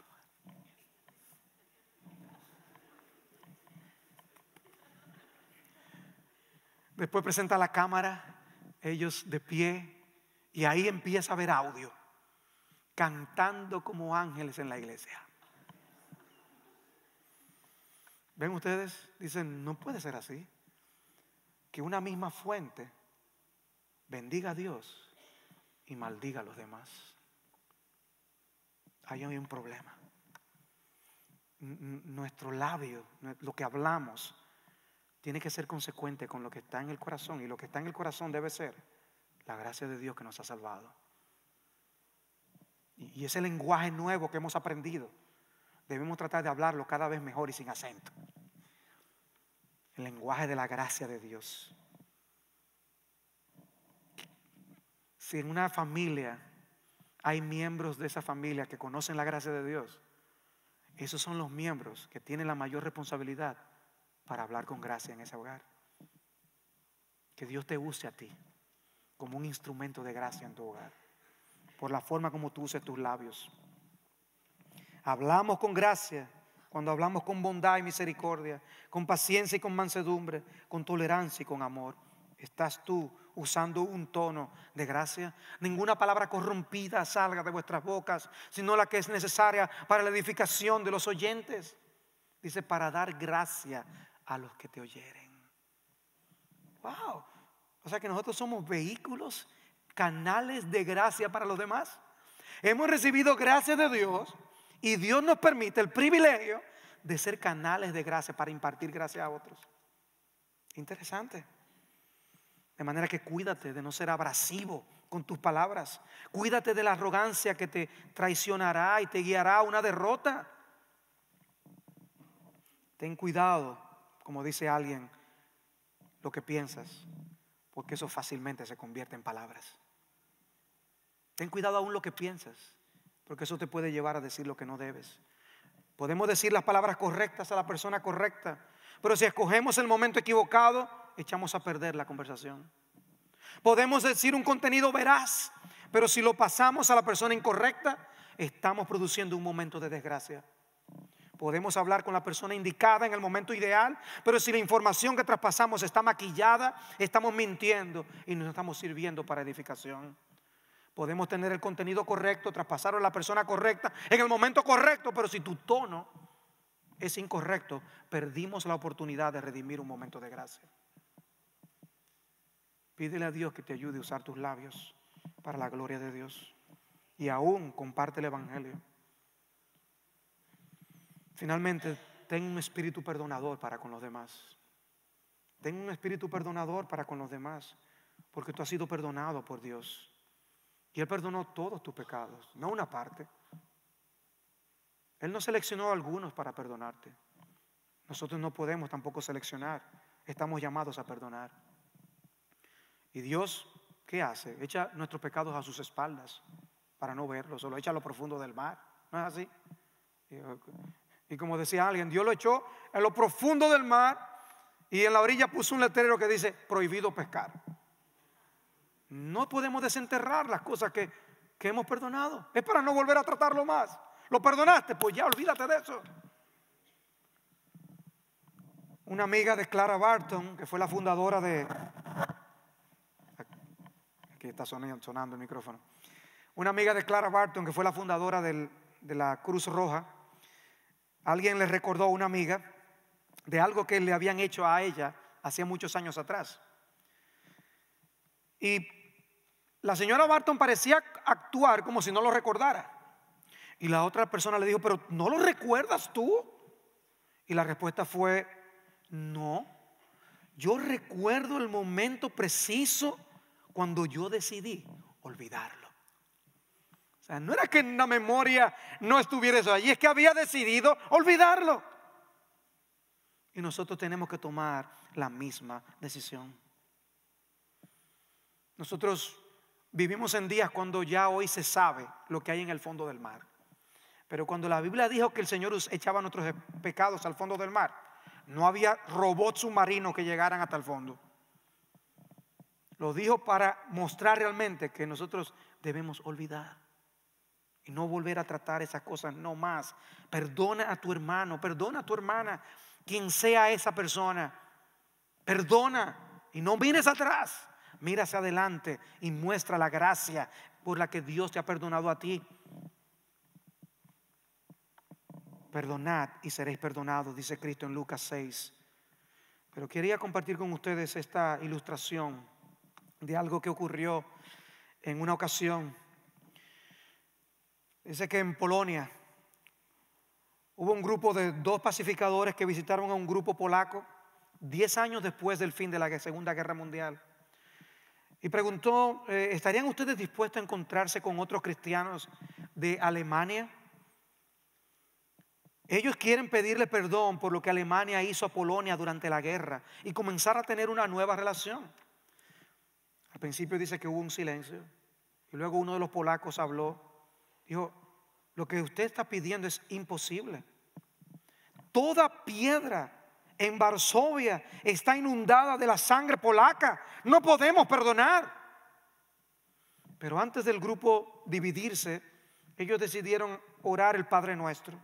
Después presenta la cámara, ellos de pie, y ahí empieza a ver audio, cantando como ángeles en la iglesia. ¿Ven ustedes? Dicen, no puede ser así. Que una misma fuente bendiga a Dios y maldiga a los demás. Ahí hay un problema. nuestro labio, lo que hablamos, tiene que ser consecuente con lo que está en el corazón y lo que está en el corazón debe ser la gracia de Dios que nos ha salvado. Y ese lenguaje nuevo que hemos aprendido, debemos tratar de hablarlo cada vez mejor y sin acento. El lenguaje de la gracia de Dios. Si en una familia hay miembros de esa familia que conocen la gracia de Dios, esos son los miembros que tienen la mayor responsabilidad para hablar con gracia en ese hogar. Que Dios te use a ti como un instrumento de gracia en tu hogar, por la forma como tú uses tus labios. Hablamos con gracia cuando hablamos con bondad y misericordia, con paciencia y con mansedumbre, con tolerancia y con amor. ¿Estás tú usando un tono de gracia? Ninguna palabra corrompida salga de vuestras bocas, sino la que es necesaria para la edificación de los oyentes. Dice, para dar gracia a los que te oyeren. Wow. O sea que nosotros somos vehículos, canales de gracia para los demás. Hemos recibido gracia de Dios y Dios nos permite el privilegio de ser canales de gracia para impartir gracia a otros. Interesante. De manera que cuídate de no ser abrasivo con tus palabras. Cuídate de la arrogancia que te traicionará y te guiará a una derrota. Ten cuidado como dice alguien, lo que piensas, porque eso fácilmente se convierte en palabras. Ten cuidado aún lo que piensas, porque eso te puede llevar a decir lo que no debes. Podemos decir las palabras correctas a la persona correcta, pero si escogemos el momento equivocado, echamos a perder la conversación. Podemos decir un contenido veraz, pero si lo pasamos a la persona incorrecta, estamos produciendo un momento de desgracia. Podemos hablar con la persona indicada en el momento ideal, pero si la información que traspasamos está maquillada, estamos mintiendo y no estamos sirviendo para edificación. Podemos tener el contenido correcto, traspasarlo a la persona correcta en el momento correcto, pero si tu tono es incorrecto, perdimos la oportunidad de redimir un momento de gracia. Pídele a Dios que te ayude a usar tus labios para la gloria de Dios. Y aún comparte el Evangelio. Finalmente, ten un espíritu perdonador para con los demás. Ten un espíritu perdonador para con los demás, porque tú has sido perdonado por Dios. Y Él perdonó todos tus pecados, no una parte. Él no seleccionó a algunos para perdonarte. Nosotros no podemos tampoco seleccionar. Estamos llamados a perdonar. Y Dios, ¿qué hace? Echa nuestros pecados a sus espaldas para no verlos, o echa a lo profundo del mar. ¿No es así? Y como decía alguien, Dios lo echó en lo profundo del mar y en la orilla puso un letrero que dice, prohibido pescar. No podemos desenterrar las cosas que, hemos perdonado. Es para no volver a tratarlo más. ¿Lo perdonaste? Pues ya, olvídate de eso. Una amiga de Clara Barton, que fue la fundadora de... Aquí está sonando el micrófono. Una amiga de Clara Barton, que fue la fundadora de la Cruz Roja, Alguien le recordó a una amiga de algo que le habían hecho a ella hacía muchos años atrás. Y la señora Barton parecía actuar como si no lo recordara. Y la otra persona le dijo, pero ¿no lo recuerdas tú? Y la respuesta fue, no, yo recuerdo el momento preciso cuando yo decidí olvidarlo. O sea, no era que en la memoria no estuviera eso allí, es que había decidido olvidarlo. Y nosotros tenemos que tomar la misma decisión. Nosotros vivimos en días cuando ya hoy se sabe lo que hay en el fondo del mar. Pero cuando la Biblia dijo que el Señor echaba nuestros pecados al fondo del mar, no había robots submarinos que llegaran hasta el fondo. Lo dijo para mostrar realmente que nosotros debemos olvidar y no volver a tratar esas cosas no más. Perdona a tu hermano, perdona a tu hermana, quien sea esa persona. Perdona y no vienes atrás, mira hacia adelante y muestra la gracia por la que Dios te ha perdonado a ti. Perdonad y seréis perdonados, dice Cristo en Lucas 6. Pero quería compartir con ustedes esta ilustración de algo que ocurrió en una ocasión Dice que en Polonia hubo un grupo de dos pacificadores que visitaron a un grupo polaco 10 años después del fin de la Segunda Guerra Mundial. Y preguntó, eh, ¿estarían ustedes dispuestos a encontrarse con otros cristianos de Alemania? Ellos quieren pedirle perdón por lo que Alemania hizo a Polonia durante la guerra y comenzar a tener una nueva relación. Al principio dice que hubo un silencio y luego uno de los polacos habló Dijo, lo que usted está pidiendo es imposible. Toda piedra en Varsovia está inundada de la sangre polaca. No podemos perdonar. Pero antes del grupo dividirse, ellos decidieron orar el Padre Nuestro.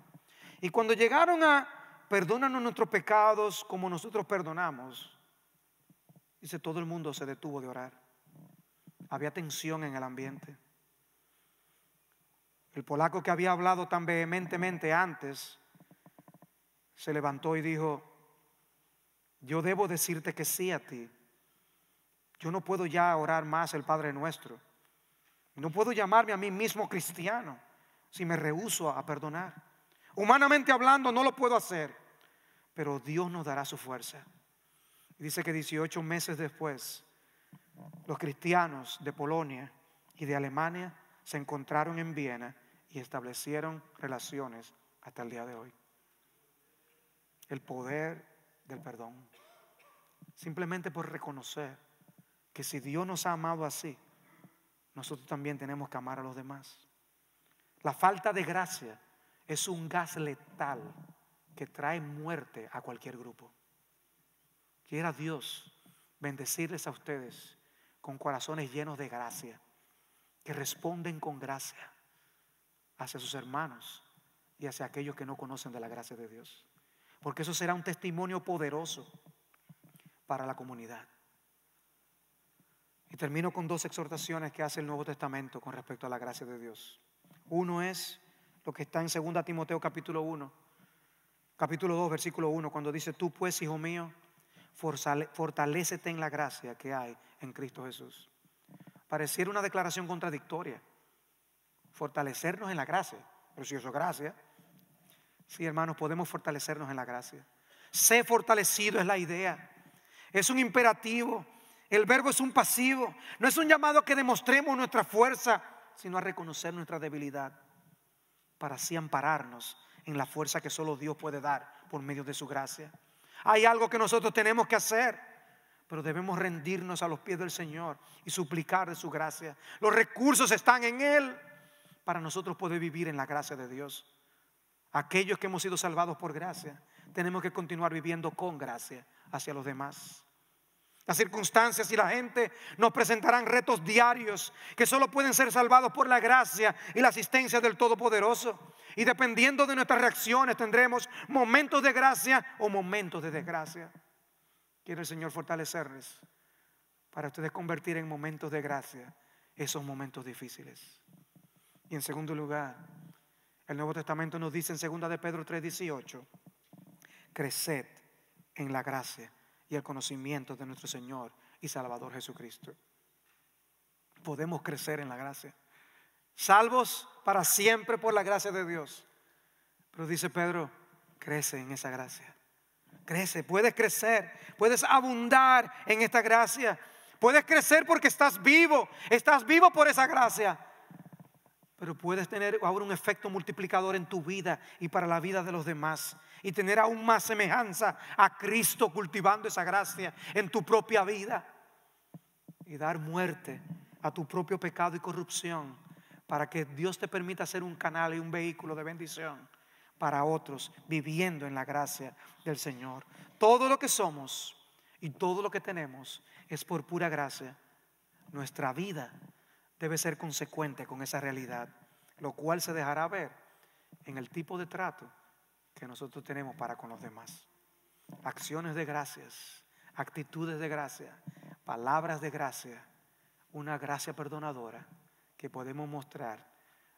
Y cuando llegaron a, perdónanos nuestros pecados como nosotros perdonamos, dice, todo el mundo se detuvo de orar. Había tensión en el ambiente. El polaco que había hablado tan vehementemente antes se levantó y dijo, yo debo decirte que sí a ti. Yo no puedo ya orar más el Padre nuestro. No puedo llamarme a mí mismo cristiano si me rehúso a perdonar. Humanamente hablando no lo puedo hacer, pero Dios nos dará su fuerza. Dice que 18 meses después, los cristianos de Polonia y de Alemania se encontraron en Viena y establecieron relaciones hasta el día de hoy. El poder del perdón. Simplemente por reconocer que si Dios nos ha amado así, nosotros también tenemos que amar a los demás. La falta de gracia es un gas letal que trae muerte a cualquier grupo. Quiera Dios bendecirles a ustedes con corazones llenos de gracia, que responden con gracia hacia sus hermanos y hacia aquellos que no conocen de la gracia de Dios. Porque eso será un testimonio poderoso para la comunidad. Y termino con dos exhortaciones que hace el Nuevo Testamento con respecto a la gracia de Dios. Uno es lo que está en 2 Timoteo capítulo 1, capítulo 2, versículo 1, cuando dice, tú pues, hijo mío, fortalecete en la gracia que hay en Cristo Jesús. Pareciera una declaración contradictoria fortalecernos en la gracia. Precioso, gracia. Sí, hermanos, podemos fortalecernos en la gracia. Sé fortalecido es la idea. Es un imperativo. El verbo es un pasivo. No es un llamado a que demostremos nuestra fuerza, sino a reconocer nuestra debilidad para así ampararnos en la fuerza que solo Dios puede dar por medio de su gracia. Hay algo que nosotros tenemos que hacer, pero debemos rendirnos a los pies del Señor y suplicar de su gracia. Los recursos están en Él para nosotros poder vivir en la gracia de Dios. Aquellos que hemos sido salvados por gracia, tenemos que continuar viviendo con gracia hacia los demás. Las circunstancias y la gente nos presentarán retos diarios que solo pueden ser salvados por la gracia y la asistencia del Todopoderoso. Y dependiendo de nuestras reacciones tendremos momentos de gracia o momentos de desgracia. Quiero el Señor fortalecerles para ustedes convertir en momentos de gracia esos momentos difíciles. Y en segundo lugar, el Nuevo Testamento nos dice en 2 de Pedro 3:18, creced en la gracia y el conocimiento de nuestro Señor y Salvador Jesucristo. Podemos crecer en la gracia. Salvos para siempre por la gracia de Dios. Pero dice Pedro, crece en esa gracia. Crece, puedes crecer, puedes abundar en esta gracia. Puedes crecer porque estás vivo, estás vivo por esa gracia pero puedes tener ahora un efecto multiplicador en tu vida y para la vida de los demás. Y tener aún más semejanza a Cristo cultivando esa gracia en tu propia vida. Y dar muerte a tu propio pecado y corrupción para que Dios te permita ser un canal y un vehículo de bendición para otros, viviendo en la gracia del Señor. Todo lo que somos y todo lo que tenemos es por pura gracia. Nuestra vida debe ser consecuente con esa realidad, lo cual se dejará ver en el tipo de trato que nosotros tenemos para con los demás. Acciones de gracias, actitudes de gracia, palabras de gracia, una gracia perdonadora que podemos mostrar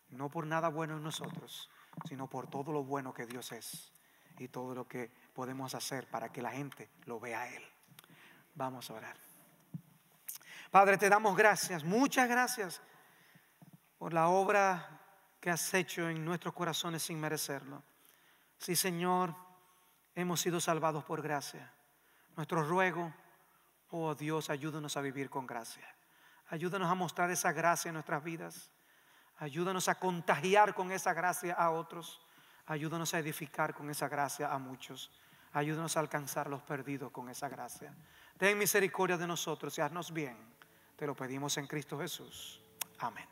no por nada bueno en nosotros, sino por todo lo bueno que Dios es y todo lo que podemos hacer para que la gente lo vea a Él. Vamos a orar. Padre, te damos gracias, muchas gracias por la obra que has hecho en nuestros corazones sin merecerlo. Sí, Señor, hemos sido salvados por gracia. Nuestro ruego, oh Dios, ayúdanos a vivir con gracia. Ayúdanos a mostrar esa gracia en nuestras vidas. Ayúdanos a contagiar con esa gracia a otros. Ayúdanos a edificar con esa gracia a muchos. Ayúdanos a alcanzar los perdidos con esa gracia. Ten misericordia de nosotros y haznos bien. Te lo pedimos en Cristo Jesús. Amén.